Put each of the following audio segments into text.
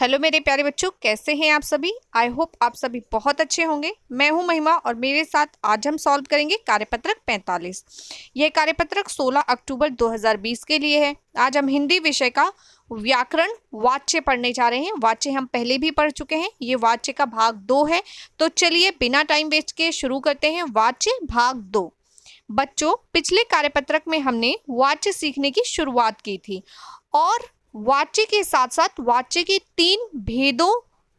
hello मेरे प्यारे बच्चों कैसे हैं आप सभी आई होप आप सभी बहुत अच्छे होंगे मैं हूं महिमा और मेरे साथ आज हम सॉल्व करेंगे कार्यपत्रक 45 यह कार्यपत्रक 16 अक्टूबर 2020 के लिए है आज हम हिंदी विषय का व्याकरण वाच्य पढ़ने जा रहे हैं वाच्य हम पहले भी पढ़ चुके हैं ये वाच्य का भाग दो है तो चलिए बिना टाइम वेस्ट के शुरू करते हैं वाच्य भाग दो बच्चों पिछले कार्यपत्रक में हमने वाच्य सीखने की शुरुआत की थी और वाच्य के साथ साथ वाच्य के तीन भेदों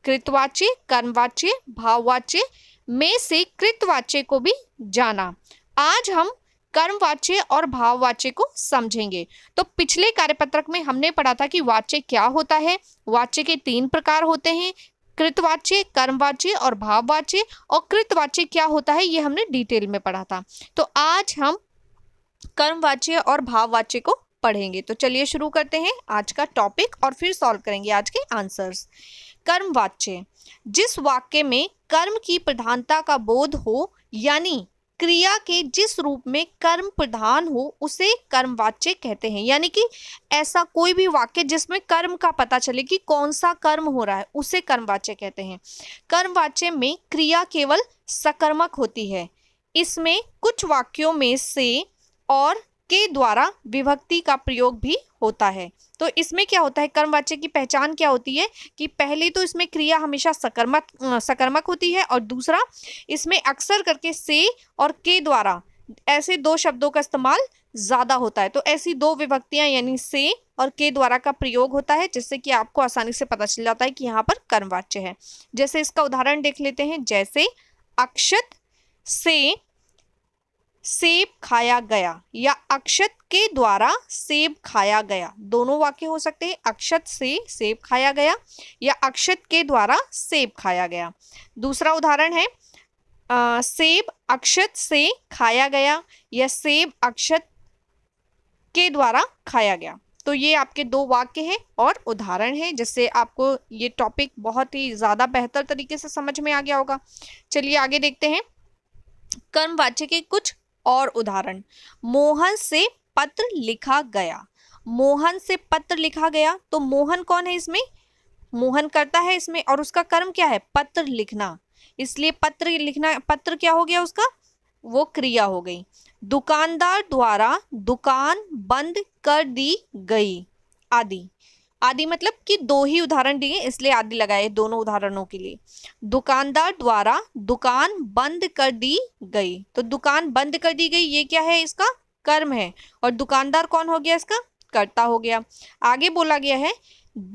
कृतवाच्य कर्मवाच्य भाववाच्य में से कृतवाच्य को भी जाना आज हम कर्मवाच्य और भाववाच्य को समझेंगे तो पिछले कार्यपत्रक में हमने पढ़ा था कि वाच्य क्या होता है वाच्य के तीन प्रकार होते हैं कृतवाच्य कर्मवाच्य और भाववाच्य और कृतवाच्य क्या होता है ये हमने डिटेल में पढ़ा था तो आज हम कर्मवाच्य और भाववाच्य को पढ़ेंगे तो चलिए शुरू करते हैं आज का टॉपिक और फिर सॉल्व करेंगे आज के आंसर्स कर्म वाच्य जिस वाक्य में कर्म की प्रधानता का बोध हो यानी क्रिया के जिस रूप में कर्म प्रधान हो उसे कर्मवाच्य कहते हैं यानी कि ऐसा कोई भी वाक्य जिसमें कर्म का पता चले कि कौन सा कर्म हो रहा है उसे कर्मवाच्य कहते हैं कर्मवाच्य में क्रिया केवल सकर्मक होती है इसमें कुछ वाक्यों में से और के द्वारा विभक्ति का प्रयोग भी होता है तो इसमें क्या होता है कर्मवाच्य की पहचान क्या होती है कि पहले तो इसमें क्रिया हमेशा सकर्मक सकर्मक होती है और दूसरा इसमें अक्सर करके से और के द्वारा ऐसे दो शब्दों का इस्तेमाल ज़्यादा होता है तो ऐसी दो विभक्तियां यानी से और के द्वारा का प्रयोग होता है जिससे कि आपको आसानी से पता चल जाता है कि यहाँ पर कर्मवाच्य है जैसे इसका उदाहरण देख लेते हैं जैसे अक्षत से सेब खाया गया या अक्षत के द्वारा सेब खाया गया दोनों वाक्य हो सकते हैं अक्षत से सेब खाया गया या अक्षत के द्वारा सेब खाया गया दूसरा उदाहरण है आ, सेब अक्षत से खाया गया या सेब अक्षत के द्वारा खाया गया तो ये आपके दो वाक्य हैं और उदाहरण हैं जिससे आपको ये टॉपिक बहुत ही ज़्यादा बेहतर तरीके से समझ में आ गया होगा चलिए आगे देखते हैं कर्मवाच्य के कुछ और उदाहरण मोहन से पत्र लिखा गया मोहन से पत्र लिखा गया तो मोहन कौन है इसमें मोहन करता है इसमें और उसका कर्म क्या है पत्र लिखना इसलिए पत्र लिखना पत्र क्या हो गया उसका वो क्रिया हो गई दुकानदार द्वारा दुकान बंद कर दी गई आदि आदि मतलब कि दो ही उदाहरण दिए इसलिए आदि लगाए दोनों उदाहरणों के लिए दुकानदार द्वारा दुकान बंद कर दी गई तो दुकान बंद कर दी गई ये क्या है इसका कर्म है और दुकानदार कौन हो गया इसका कर्ता हो गया आगे बोला गया है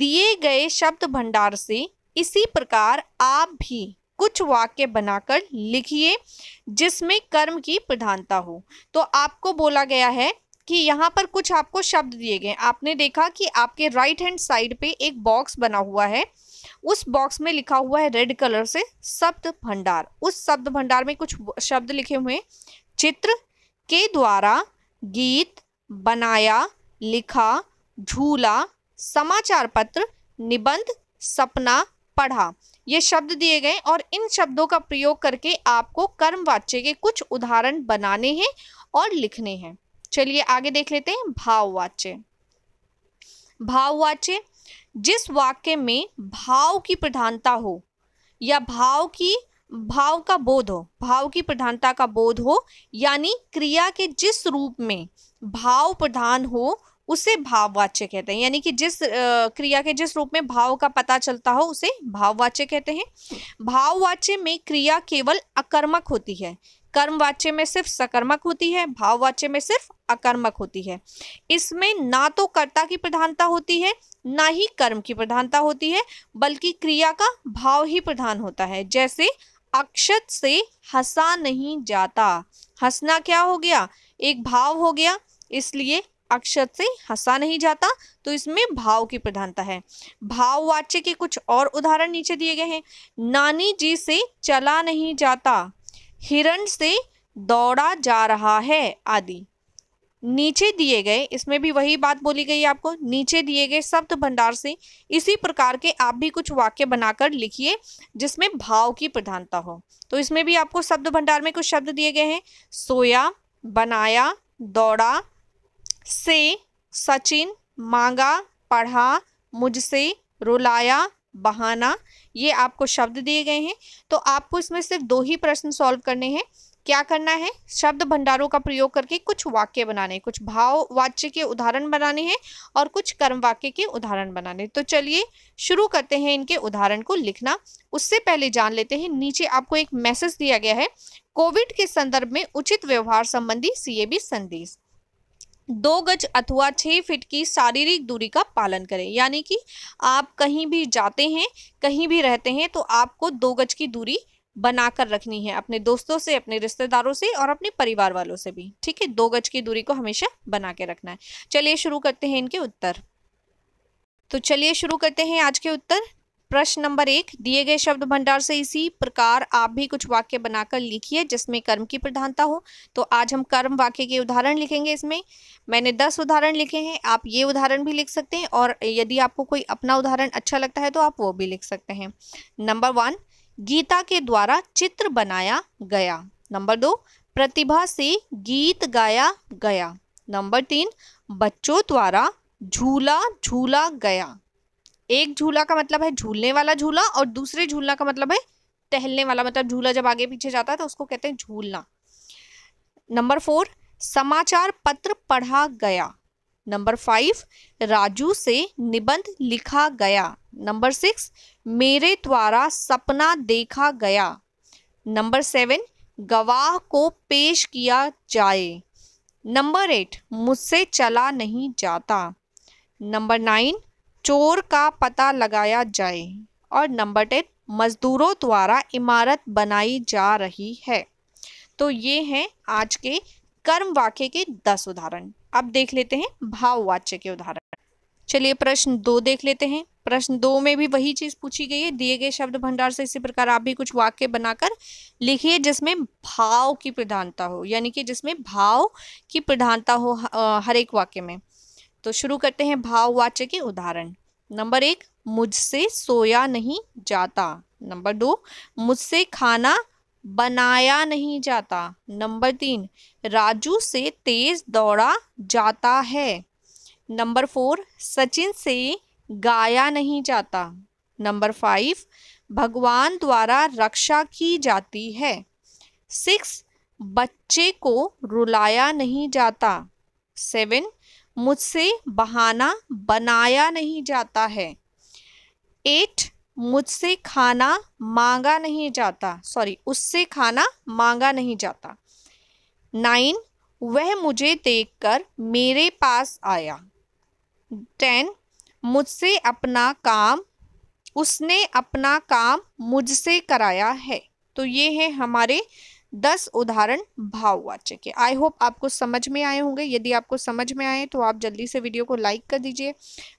दिए गए शब्द भंडार से इसी प्रकार आप भी कुछ वाक्य बनाकर लिखिए जिसमें कर्म की प्रधानता हो तो आपको बोला गया है कि यहाँ पर कुछ आपको शब्द दिए गए आपने देखा कि आपके राइट हैंड साइड पे एक बॉक्स बना हुआ है उस बॉक्स में लिखा हुआ है रेड कलर से शब्द भंडार उस शब्द भंडार में कुछ शब्द लिखे हुए चित्र के द्वारा गीत बनाया लिखा झूला समाचार पत्र निबंध सपना पढ़ा ये शब्द दिए गए और इन शब्दों का प्रयोग करके आपको कर्म वाच्य के कुछ उदाहरण बनाने हैं और लिखने हैं चलिए आगे देख लेते हैं भाववाच्य भाववाच्य जिस वाक्य में भाव की प्रधानता हो या भाव की भाव का बोध हो भाव की प्रधानता का बोध हो यानी क्रिया के जिस रूप में भाव प्रधान हो उसे भाववाच्य कहते हैं यानी कि जिस क्रिया के जिस रूप में भाव का पता चलता हो उसे भाववाच्य कहते हैं भाववाच्य में क्रिया केवल अकर्मक होती है कर्मवाच्य में सिर्फ सकर्मक होती है भाववाच्य में सिर्फ अकर्मक होती है इसमें ना तो कर्ता की प्रधानता होती है ना ही कर्म की प्रधानता होती है बल्कि क्रिया का भाव ही प्रधान होता है जैसे अक्षत से हंसा नहीं जाता हंसना क्या हो गया एक भाव हो गया इसलिए अक्षत से हंसा नहीं जाता तो इसमें भाव की प्रधानता है भाववाच्य के कुछ और उदाहरण नीचे दिए गए हैं नानी जी से चला नहीं जाता हिरण से दौड़ा जा रहा है आदि नीचे दिए गए इसमें भी वही बात बोली गई आपको नीचे दिए गए शब्द भंडार से इसी प्रकार के आप भी कुछ वाक्य बनाकर लिखिए जिसमें भाव की प्रधानता हो तो इसमें भी आपको शब्द भंडार में कुछ शब्द दिए गए हैं सोया बनाया दौड़ा से सचिन मांगा पढ़ा मुझसे रुलाया बहाना ये आपको शब्द दिए गए हैं तो आपको इसमें सिर्फ दो ही प्रश्न सॉल्व करने हैं क्या करना है शब्द भंडारों का प्रयोग करके कुछ वाक्य बनाने कुछ भाव वाच्य के उदाहरण बनाने हैं और कुछ कर्म वाक्य के उदाहरण बनाने तो चलिए शुरू करते हैं इनके उदाहरण को लिखना उससे पहले जान लेते हैं नीचे आपको एक मैसेज दिया गया है कोविड के संदर्भ में उचित व्यवहार संबंधी सीएबी संदेश दो गज अथवा छः फिट की शारीरिक दूरी का पालन करें यानी कि आप कहीं भी जाते हैं कहीं भी रहते हैं तो आपको दो गज की दूरी बनाकर रखनी है अपने दोस्तों से अपने रिश्तेदारों से और अपने परिवार वालों से भी ठीक है दो गज की दूरी को हमेशा बना के रखना है चलिए शुरू करते हैं इनके उत्तर तो चलिए शुरू करते हैं आज के उत्तर प्रश्न नंबर एक दिए गए शब्द भंडार से इसी प्रकार आप भी कुछ वाक्य बनाकर लिखिए जिसमें कर्म की प्रधानता हो तो आज हम कर्म वाक्य के उदाहरण लिखेंगे इसमें मैंने दस उदाहरण लिखे हैं आप ये उदाहरण भी लिख सकते हैं और यदि आपको कोई अपना उदाहरण अच्छा लगता है तो आप वो भी लिख सकते हैं नंबर वन गीता के द्वारा चित्र बनाया गया नंबर दो प्रतिभा से गीत गाया गया नंबर तीन बच्चों द्वारा झूला झूला गया एक झूला का मतलब है झूलने वाला झूला और दूसरे झूलना का मतलब है टहलने वाला मतलब झूला जब आगे पीछे जाता है तो उसको कहते हैं झूलना नंबर फोर समाचार पत्र पढ़ा गया नंबर फाइव राजू से निबंध लिखा गया नंबर सिक्स मेरे द्वारा सपना देखा गया नंबर सेवन गवाह को पेश किया जाए नंबर एट मुझसे चला नहीं जाता नंबर नाइन चोर का पता लगाया जाए और नंबर टेन मज़दूरों द्वारा इमारत बनाई जा रही है तो ये हैं आज के कर्म वाक्य के दस उदाहरण अब देख लेते हैं भाववाच्य के उदाहरण चलिए प्रश्न दो देख लेते हैं प्रश्न दो में भी वही चीज पूछी गई है दिए गए शब्द भंडार से इसी प्रकार आप भी कुछ वाक्य बनाकर लिखिए जिसमें भाव की प्रधानता हो यानी कि जिसमें भाव की प्रधानता हो हर एक वाक्य में तो शुरू करते हैं भाववाच्य के उदाहरण नंबर एक मुझसे सोया नहीं जाता नंबर दो मुझसे खाना बनाया नहीं जाता नंबर तीन राजू से तेज दौड़ा जाता है नंबर फोर सचिन से गाया नहीं जाता नंबर फाइव भगवान द्वारा रक्षा की जाती है सिक्स बच्चे को रुलाया नहीं जाता सेवन मुझसे बहाना बनाया नहीं जाता है एट मुझसे खाना मांगा नहीं जाता सॉरी उससे खाना मांगा नहीं जाता नाइन वह मुझे देखकर मेरे पास आया टेन मुझसे अपना काम उसने अपना काम मुझसे कराया है तो ये है हमारे दस उदाहरण भाववाचक के आई होप आपको समझ में आए होंगे यदि आपको समझ में आए तो आप जल्दी से वीडियो को लाइक कर दीजिए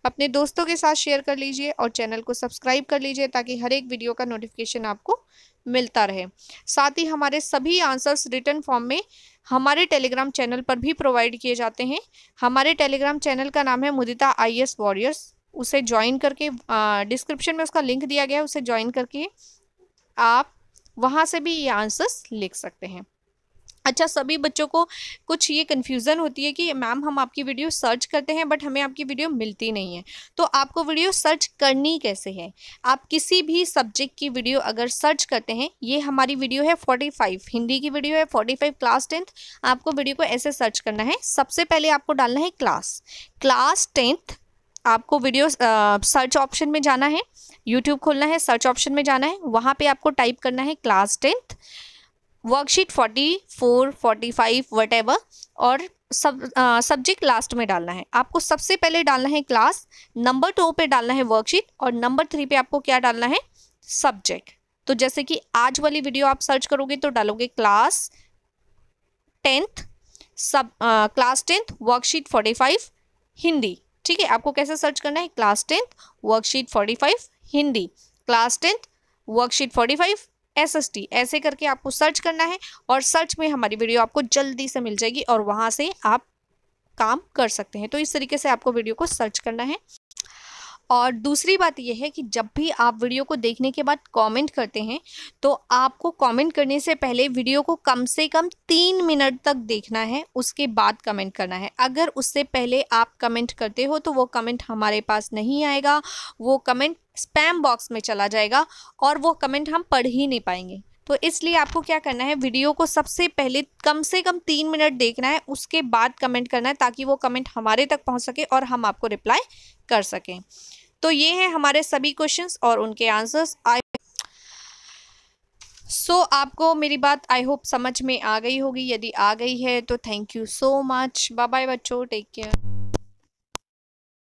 अपने दोस्तों के साथ शेयर कर लीजिए और चैनल को सब्सक्राइब कर लीजिए ताकि हर एक वीडियो का नोटिफिकेशन आपको मिलता रहे साथ ही हमारे सभी आंसर्स रिटर्न फॉर्म में हमारे टेलीग्राम चैनल पर भी प्रोवाइड किए जाते हैं हमारे टेलीग्राम चैनल का नाम है मुदिता आई एस वॉरियर्स उसे ज्वाइन करके डिस्क्रिप्शन में उसका लिंक दिया गया है उसे ज्वाइन करके आप वहाँ से भी ये आंसर्स लिख सकते हैं अच्छा सभी बच्चों को कुछ ये कन्फ्यूज़न होती है कि मैम हम आपकी वीडियो सर्च करते हैं बट हमें आपकी वीडियो मिलती नहीं है तो आपको वीडियो सर्च करनी कैसे है आप किसी भी सब्जेक्ट की वीडियो अगर सर्च करते हैं ये हमारी वीडियो है फोर्टी फाइव हिंदी की वीडियो है फोर्टी फाइव क्लास टेंथ आपको वीडियो को ऐसे सर्च करना है सबसे पहले आपको डालना है क्लास क्लास टेंथ आपको वीडियो सर्च ऑप्शन में जाना है यूट्यूब खोलना है सर्च ऑप्शन में जाना है वहाँ पे आपको टाइप करना है class tenth worksheet forty four forty five whatever और सब सब्जेक्ट लास्ट में डालना है आपको सबसे पहले डालना है क्लास नंबर टू पे डालना है वर्कशीट और नंबर थ्री पे आपको क्या डालना है सब्जेक्ट तो जैसे कि आज वाली वीडियो आप सर्च करोगे तो डालोगे क्लास टेंथ सब class tenth worksheet forty five Hindi ठीक है आपको कैसे सर्च करना है class tenth worksheet forty five Hindi class tenth worksheet forty five S S T ऐसे करके आपको सर्च करना है और सर्च में हमारी वीडियो आपको जल्दी से मिल जाएगी और वहाँ से आप काम कर सकते हैं तो इस तरीके से आपको वीडियो को सर्च करना है और दूसरी बात यह है कि जब भी आप वीडियो को देखने के बाद कमेंट करते हैं तो आपको कमेंट करने से पहले वीडियो को कम से कम तीन मिनट तक देखना है उसके बाद कमेंट करना है अगर उससे पहले आप कमेंट करते हो तो वो कमेंट हमारे पास नहीं आएगा वो कमेंट स्पैम बॉक्स में चला जाएगा और वो कमेंट हम पढ़ ही नहीं पाएंगे तो इसलिए आपको क्या करना है वीडियो को सबसे पहले कम से कम तीन मिनट देखना है उसके बाद कमेंट करना है ताकि वो कमेंट हमारे तक पहुंच सके और हम आपको रिप्लाई कर सकें तो ये हैं हमारे सभी क्वेश्चंस और उनके आंसर्स आई सो so, आपको मेरी बात आई होप समझ में आ गई होगी यदि आ गई है तो thank you so much bye bye बच्चों टेक केयर